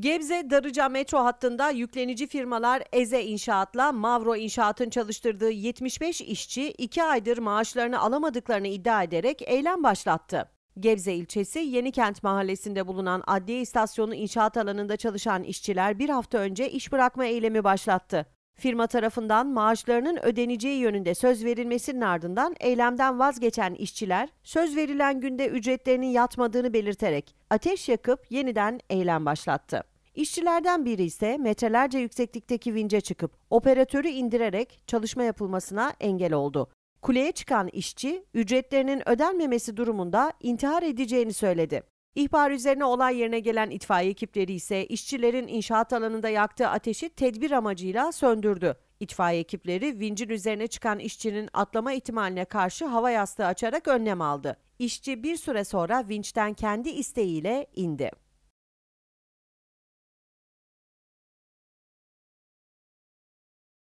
Gebze Darıca metro hattında yüklenici firmalar Eze İnşaat'la Mavro İnşaat'ın çalıştırdığı 75 işçi 2 aydır maaşlarını alamadıklarını iddia ederek eylem başlattı. Gebze ilçesi Yenikent mahallesinde bulunan adliye istasyonu inşaat alanında çalışan işçiler bir hafta önce iş bırakma eylemi başlattı. Firma tarafından maaşlarının ödeneceği yönünde söz verilmesinin ardından eylemden vazgeçen işçiler söz verilen günde ücretlerinin yatmadığını belirterek ateş yakıp yeniden eylem başlattı. İşçilerden biri ise metrelerce yükseklikteki vince çıkıp operatörü indirerek çalışma yapılmasına engel oldu. Kuleye çıkan işçi ücretlerinin ödenmemesi durumunda intihar edeceğini söyledi. İhbar üzerine olay yerine gelen itfaiye ekipleri ise işçilerin inşaat alanında yaktığı ateşi tedbir amacıyla söndürdü. İtfaiye ekipleri vincin üzerine çıkan işçinin atlama ihtimaline karşı hava yastığı açarak önlem aldı. İşçi bir süre sonra vinçten kendi isteğiyle indi.